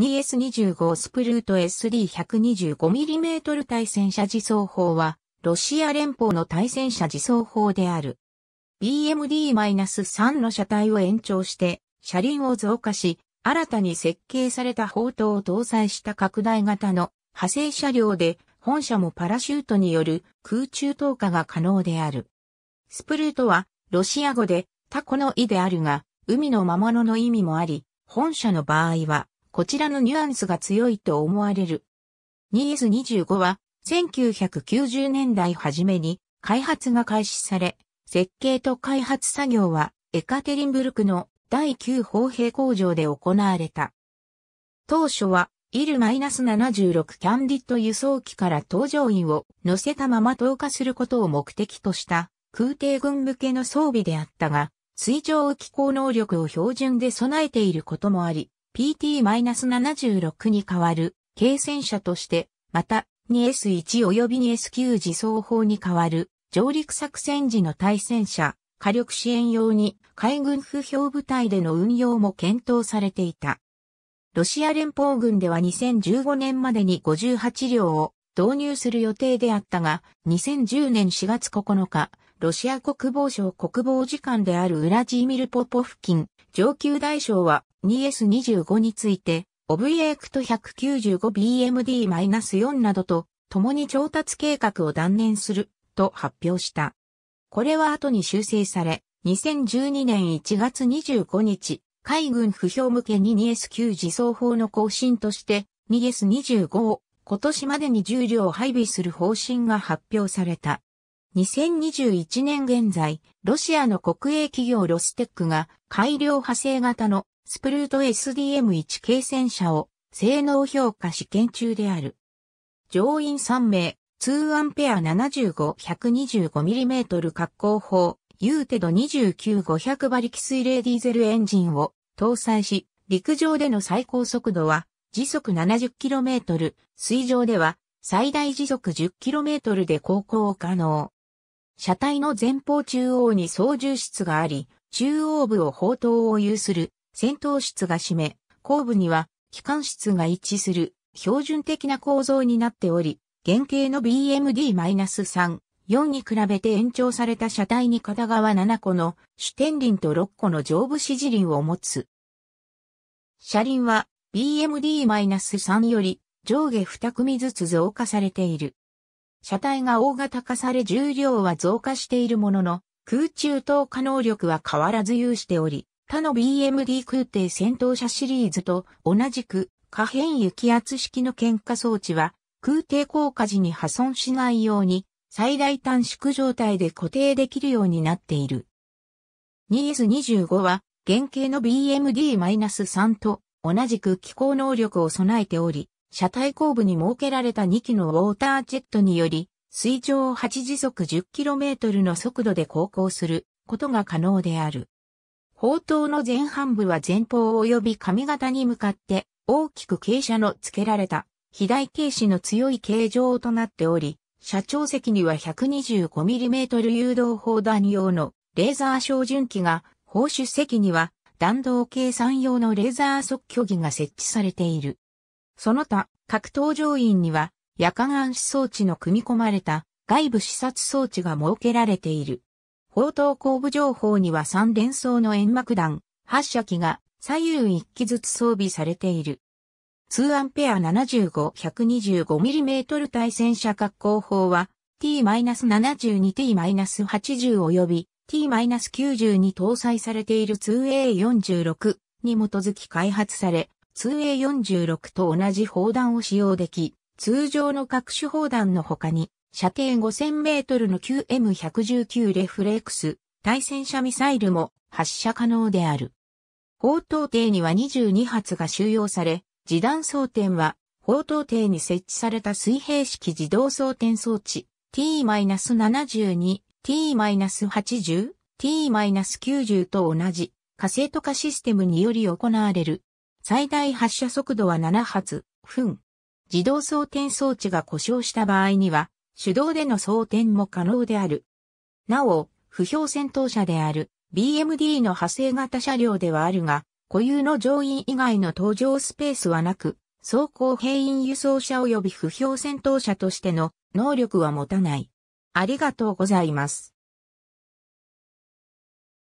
2S25 スプルート SD125mm 対戦車自走砲は、ロシア連邦の対戦車自走砲である。BMD-3 の車体を延長して、車輪を増加し、新たに設計された砲塔を搭載した拡大型の派生車両で、本車もパラシュートによる空中投下が可能である。スプルートは、ロシア語で、タコの意であるが、海の魔物の意味もあり、本社の場合は、こちらのニュアンスが強いと思われる。2S25 は1990年代初めに開発が開始され、設計と開発作業はエカテリンブルクの第9砲兵工場で行われた。当初は、イル -76 キャンディット輸送機から搭乗員を乗せたまま投下することを目的とした空挺軍向けの装備であったが、水上機構能力を標準で備えていることもあり、PT-76 に代わる軽戦車として、また 2S1 及び 2S9 自走砲に代わる上陸作戦時の対戦車、火力支援用に海軍不評部隊での運用も検討されていた。ロシア連邦軍では2015年までに58両を導入する予定であったが、2010年4月9日、ロシア国防省国防次官であるウラジーミル・ポポフキン、上級大将は 2S25 について、オブエクト 195BMD-4 などと、共に調達計画を断念する、と発表した。これは後に修正され、2012年1月25日、海軍不評向けに 2S9 自走砲の更新として 2S25 を今年までに重量配備する方針が発表された。2021年現在、ロシアの国営企業ロステックが改良派生型のスプルート SDM1 系戦車を性能評価試験中である。乗員3名、2アンペア 75-125mm 滑好砲、ユーテド29500馬力水冷ディーゼルエンジンを搭載し、陸上での最高速度は時速 70km、水上では最大時速 10km で航行可能。車体の前方中央に操縦室があり、中央部を砲塔を有する戦闘室が占め、後部には機関室が一致する標準的な構造になっており、原型の BMD-3、4に比べて延長された車体に片側7個の主点輪と6個の上部支持輪を持つ。車輪は BMD-3 より上下2組ずつ増加されている。車体が大型化され重量は増加しているものの、空中投下能力は変わらず有しており、他の BMD 空挺戦闘車シリーズと同じく可変雪気圧式の喧嘩装置は空挺降下時に破損しないように最大短縮状態で固定できるようになっている。2S25 は原型の BMD-3 と同じく機構能力を備えており、車体後部に設けられた2機のウォータージェットにより、水上8時速 10km の速度で航行することが可能である。砲塔の前半部は前方及び上方に向かって大きく傾斜の付けられた肥大傾斜の強い形状となっており、社長席には 125mm 誘導砲弾用のレーザー照準器が、砲手席には弾道計算用のレーザー測距儀が設置されている。その他、各搭乗員には夜間暗視装置の組み込まれた外部視察装置が設けられている。砲塔後部情報には3連装の円幕弾、発射機が左右1機ずつ装備されている。2アンペア 75-125mm 対戦車格好砲は T-72T-80 及び T-92 搭載されている 2A46 に基づき開発され、2A46 と同じ砲弾を使用でき、通常の各種砲弾の他に、射程5000メートルの QM119 レフレクス、対戦車ミサイルも発射可能である。砲塔艇には22発が収容され、自弾装填は、砲塔艇に設置された水平式自動装填装置、T-72、T-80、T-90 と同じ、カセット化システムにより行われる。最大発射速度は7発、分。自動装填装置が故障した場合には、手動での装填も可能である。なお、不評戦闘車である BMD の派生型車両ではあるが、固有の乗員以外の搭乗スペースはなく、走行兵員輸送車及び不評戦闘車としての能力は持たない。ありがとうございます。